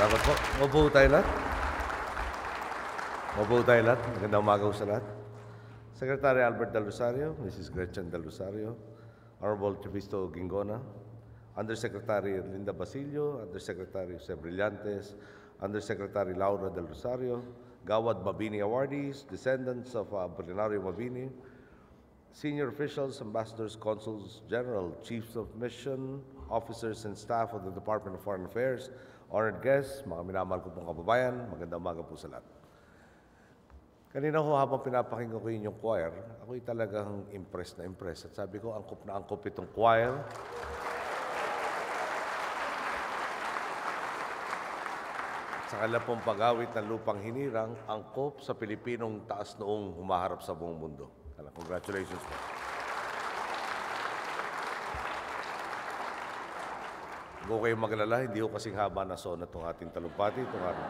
Dapat po, mabuo tayo lahat. Mabuo tayo lahat. Magandang sa lahat. Secretary Albert Del Rosario, Mrs. Gretchen Del Rosario, Honorable Trivisto Gingona, Undersecretary Linda Basilio, Undersecretary Jose Brillantes, Undersecretary Laura Del Rosario, Gawad Babini awardees, descendants of uh, Bernardo Babini, senior officials, ambassadors, consuls general, chiefs of mission, officers and staff of the Department of Foreign Affairs, honored guests, mga minamahal ko pong kababayan, magandang umaga po sa lahat. Kanina ho habang pinapakinggan ko yung choir, ako'y talagang impressed na impressed. At sabi ko, angkop na angkop itong choir. sa kalapong pagawit ng lupang hinirang, angkop sa Pilipinong taas noong humaharap sa buong mundo. Congratulations po. Huwag kayong maglala, hindi ko kasing haba na sona itong ating talumpati, itong araw.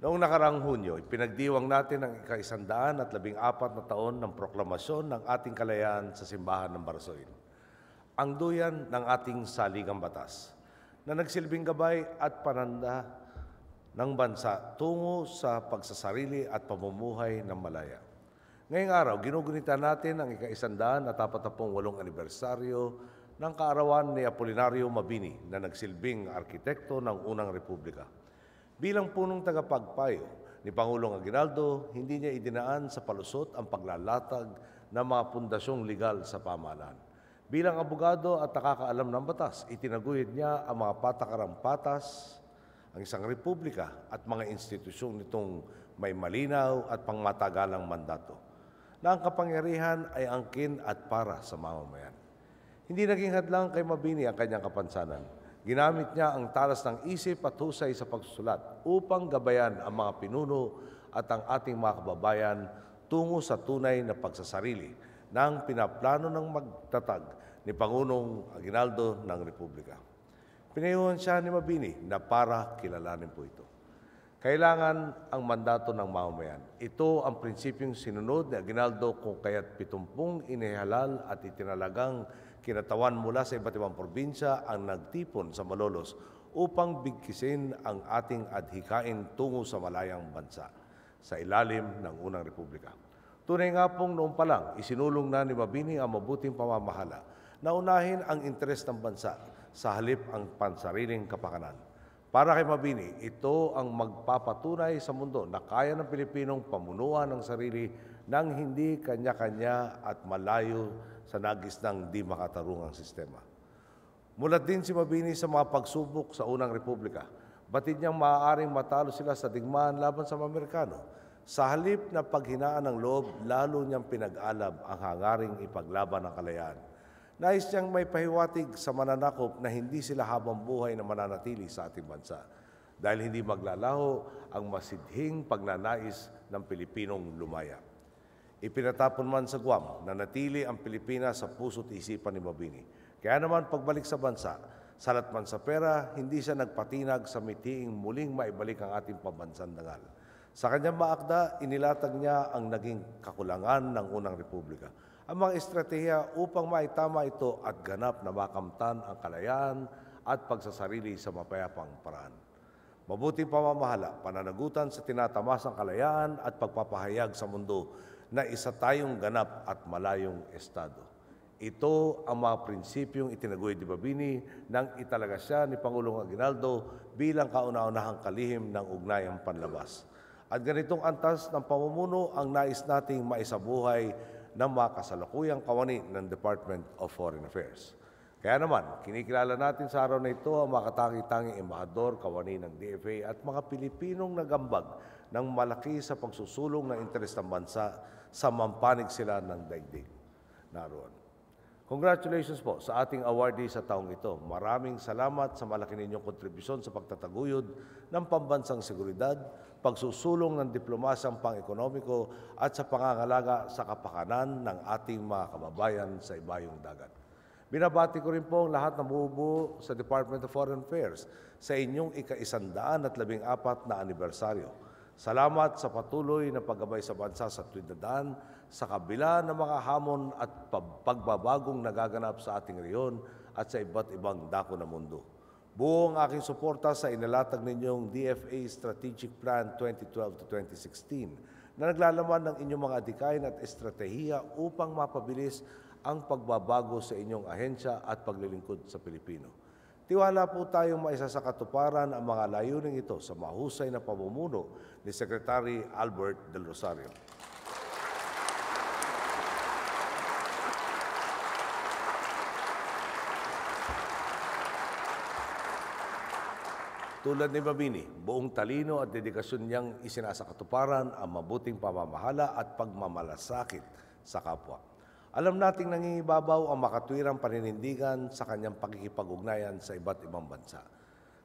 Noong nakarang Hunyo, ipinagdiwang natin ang ikaisandaan at labing apat na taon ng proklamasyon ng ating kalayaan sa simbahan ng Barsoin. Ang duyan ng ating saligang batas na nagsilbing gabay at pananda ng bansa tungo sa pagsasarili at pamumuhay ng malaya. Ngayong araw, ginugunita natin ang ikaisandaan at apatapong walong anibersaryo ng kaarawan ni Apolinario Mabini na nagsilbing arkitekto ng unang republika. Bilang punong tagapagpayo ni Pangulong Aguinaldo, hindi niya idinaan sa palusot ang paglalatag ng mga pundasyong legal sa pamahalaan. Bilang abogado at nakakaalam ng batas, itinaguyod niya ang mga patakarang patas, ang isang republika at mga institusyong nitong may malinaw at pangmatagalang mandato na ang kapangyarihan ay angkin at para sa mamamayan. Hindi naging hadlang kay Mabini ang kanyang kapansanan. Ginamit niya ang talas ng isip at husay sa pagsusulat upang gabayan ang mga pinuno at ang ating mga kababayan tungo sa tunay na pagsasarili ng pinaplano ng magtatag ni Pangulong Aguinaldo ng Republika. Pinayuhan siya ni Mabini na para kilalanin po ito. Kailangan ang mandato ng mamamayan. Ito ang prinsipyong sinunod ni Aguinaldo kung kaya't pitumpung inihalal at itinalagang kinatawan mula sa iba't ibang probinsya ang nagtipon sa Malolos upang bigkisin ang ating adhikain tungo sa malayang bansa sa ilalim ng Unang Republika. Tunay nga pong noon pa lang, isinulong na ni Mabini ang mabuting pamamahala na unahin ang interes ng bansa sa halip ang pansariling kapakanan. Para kay Mabini, ito ang magpapatunay sa mundo na kaya ng Pilipinong pamunuan ng sarili ng hindi kanya-kanya at malayo sa nagis ng di makatarungang sistema. Mulat din si Mabini sa mga pagsubok sa unang republika. Batid niyang maaaring matalo sila sa digmaan laban sa mga Amerikano. Sa halip na paghinaan ng loob, lalo niyang pinag-alab ang hangaring ipaglaban ng kalayaan. Nais niyang may pahiwatig sa mananakop na hindi sila habang buhay na mananatili sa ating bansa dahil hindi maglalaho ang masidhing pagnanais ng Pilipinong lumaya. Ipinatapon man sa Guam, nanatili ang Pilipinas sa puso't isipan ni Mabini. Kaya naman pagbalik sa bansa, salat man sa pera, hindi siya nagpatinag sa mitiing muling maibalik ang ating pambansang dangal. Sa kanyang maakda, inilatag niya ang naging kakulangan ng unang republika. Ang mga estratehiya upang maitama ito at ganap na makamtan ang kalayaan at pagsasarili sa mapayapang paraan. Mabuting pamamahala, pananagutan sa tinatamasang kalayaan at pagpapahayag sa mundo na isa tayong ganap at malayong estado. Ito ang mga prinsipyong itinaguy di Babini nang italaga siya ni Pangulong Aguinaldo bilang kauna-unahang kalihim ng ugnayang panlabas. At ganitong antas ng pamumuno ang nais nating maisabuhay ng mga kasalukuyang kawani ng Department of Foreign Affairs. Kaya naman, kinikilala natin sa araw na ito ang mga katangi-tanging embahador, kawani ng DFA at mga Pilipinong nagambag ng malaki sa pagsusulong ng interes ng bansa sa mampanig sila ng daigdig naroon. Congratulations po sa ating awardee sa taong ito. Maraming salamat sa malaki ninyong kontribusyon sa pagtataguyod ng pambansang seguridad, pagsusulong ng diplomasyang pang-ekonomiko at sa pangangalaga sa kapakanan ng ating mga kababayan sa ibayong dagat. Binabati ko rin po ang lahat na bumubuo sa Department of Foreign Affairs sa inyong ika-isandaan at labing apat na anibersaryo. Salamat sa patuloy na paggabay sa bansa sa tuwidadaan sa kabila ng mga hamon at pagbabagong nagaganap sa ating reyon at sa iba't ibang dako ng mundo. Buong aking suporta sa inalatag ninyong DFA Strategic Plan 2012 to 2016 na naglalaman ng inyong mga adikain at estratehiya upang mapabilis ang pagbabago sa inyong ahensya at paglilingkod sa Pilipino. Tiwala po tayo maisa sa katuparan ang mga layuning ito sa mahusay na pamumuno ni Secretary Albert Del Rosario. Tulad ni Mabini, buong talino at dedikasyon niyang isinasakatuparan ang mabuting pamamahala at pagmamalasakit sa kapwa. Alam nating nangingibabaw ang makatwirang paninindigan sa kanyang pakikipag-ugnayan sa iba't ibang bansa.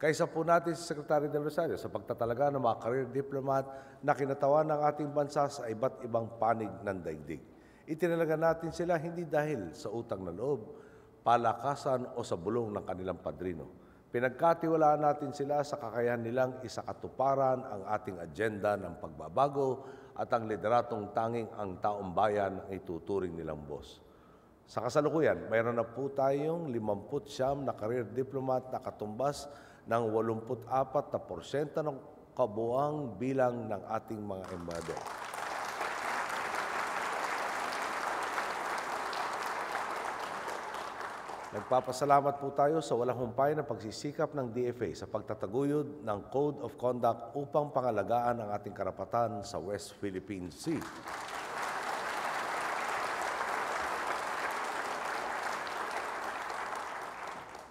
Kaysa po natin si Secretary de Rosario sa pagtatalaga ng mga career diplomat na kinatawan ng ating bansa sa iba't ibang panig ng daigdig. Itinalaga natin sila hindi dahil sa utang na loob, palakasan o sa bulong ng kanilang padrino. Pinagkatiwalaan natin sila sa kakayahan nilang isakatuparan ang ating agenda ng pagbabago at ang lideratong tanging ang taong bayan ang ituturing nilang boss. Sa kasalukuyan, mayroon na po tayong 50 na career diplomat na katumbas ng 84 na porsyento ng kabuang bilang ng ating mga embador. Nagpapasalamat po tayo sa walang humpay na pagsisikap ng DFA sa pagtataguyod ng Code of Conduct upang pangalagaan ang ating karapatan sa West Philippine Sea.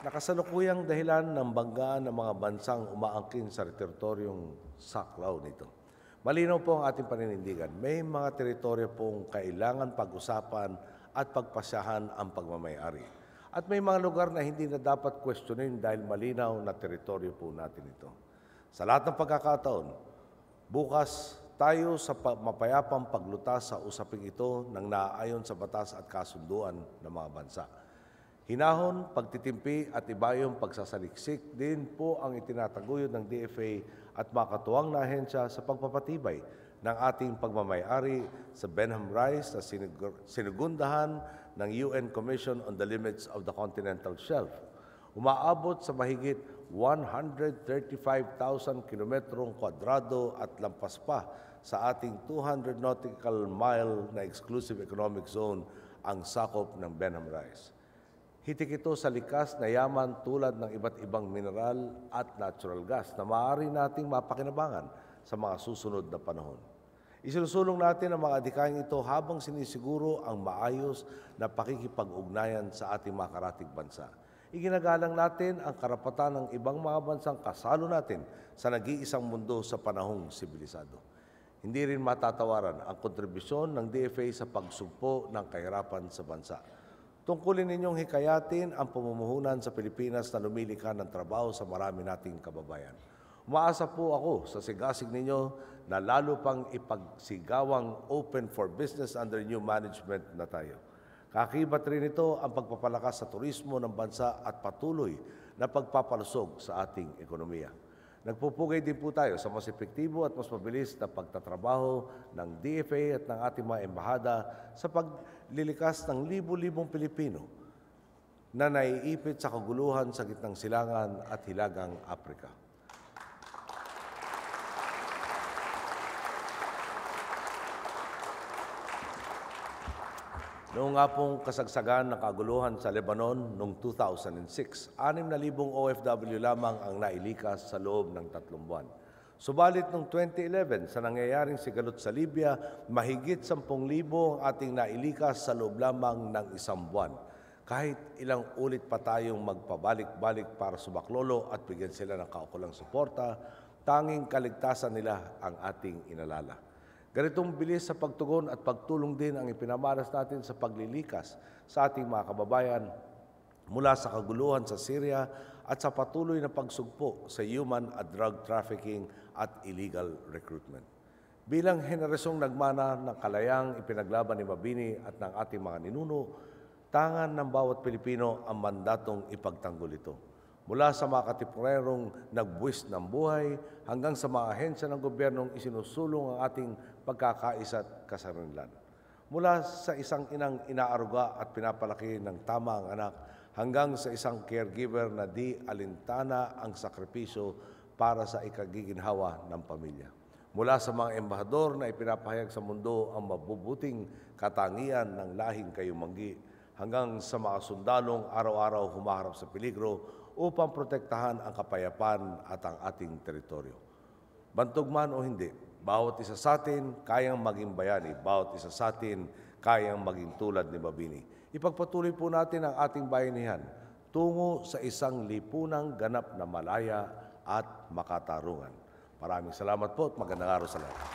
Nakasalukuyang dahilan ng banggaan ng mga bansang umaangkin sa teritoryong saklaw nito. Malinaw po ang ating paninindigan. May mga teritoryo pong kailangan pag-usapan at pagpasahan ang pagmamayari. At may mga lugar na hindi na dapat questionin dahil malinaw na teritoryo po natin ito. Sa lahat ng pagkakataon, bukas tayo sa mapayapang paglutas sa usaping ito ng naaayon sa batas at kasunduan ng mga bansa. Hinahon, pagtitimpi at iba yung pagsasaliksik din po ang itinataguyod ng DFA at makatuwang na ahensya sa pagpapatibay ng ating pagmamayari sa Benham Rice na sinugundahan ng UN Commission on the Limits of the Continental Shelf. Umaabot sa mahigit 135,000 kilometrong kwadrado at lampas pa sa ating 200 nautical mile na exclusive economic zone ang sakop ng Benham Rice. Hitik ito sa likas na yaman tulad ng iba't ibang mineral at natural gas na maaari nating mapakinabangan sa mga susunod na panahon. Isinusulong natin ang mga adikayang ito habang sinisiguro ang maayos na pakikipag-ugnayan sa ating mga karatig bansa. Iginagalang natin ang karapatan ng ibang mga bansang kasalo natin sa nag-iisang mundo sa panahong sibilisado. Hindi rin matatawaran ang kontribusyon ng DFA sa pagsugpo ng kahirapan sa bansa. Tungkulin ninyong hikayatin ang pamumuhunan sa Pilipinas na lumilika ng trabaho sa marami nating kababayan. Umaasa po ako sa sigasig ninyo na lalo pang ipagsigawang open for business under new management na tayo. Kakibat rin ito ang pagpapalakas sa turismo ng bansa at patuloy na pagpapalusog sa ating ekonomiya. Nagpupugay din po tayo sa mas epektibo at mas mabilis na pagtatrabaho ng DFA at ng ating mga embahada sa paglilikas ng libu-libong Pilipino na naiipit sa kaguluhan sa gitnang silangan at hilagang Afrika. Noong nga pong kasagsagan ng kaguluhan sa Lebanon noong 2006, anim na libong OFW lamang ang nailikas sa loob ng tatlong buwan. Subalit noong 2011, sa nangyayaring sigalot sa Libya, mahigit 10,000 ang ating nailikas sa loob lamang ng isang buwan. Kahit ilang ulit pa tayong magpabalik-balik para subaklolo at bigyan sila ng kaukulang suporta, tanging kaligtasan nila ang ating inalala. Ganitong bilis sa pagtugon at pagtulong din ang ipinamalas natin sa paglilikas sa ating mga kababayan mula sa kaguluhan sa Syria at sa patuloy na pagsugpo sa human at drug trafficking at illegal recruitment. Bilang henerasyong nagmana ng kalayang ipinaglaban ni Mabini at ng ating mga ninuno, tangan ng bawat Pilipino ang mandatong ipagtanggol ito mula sa mga katiporerong nagbuwis ng buhay hanggang sa mga ahensya ng gobyernong isinusulong ang ating pagkakaisa't kasarinlan. Mula sa isang inang inaaruga at pinapalaki ng tamang anak hanggang sa isang caregiver na di alintana ang sakripisyo para sa ikagiginhawa ng pamilya. Mula sa mga embahador na ipinapahayag sa mundo ang mabubuting katangian ng lahing kayumanggi hanggang sa mga sundalong araw-araw humaharap sa peligro upang protektahan ang kapayapaan at ang ating teritoryo. Bantog man o hindi, bawat isa sa atin kayang maging bayani. Bawat isa sa atin kayang maging tulad ni Babini. Ipagpatuloy po natin ang ating bayanihan tungo sa isang lipunang ganap na malaya at makatarungan. Maraming salamat po at magandang araw sa lahat.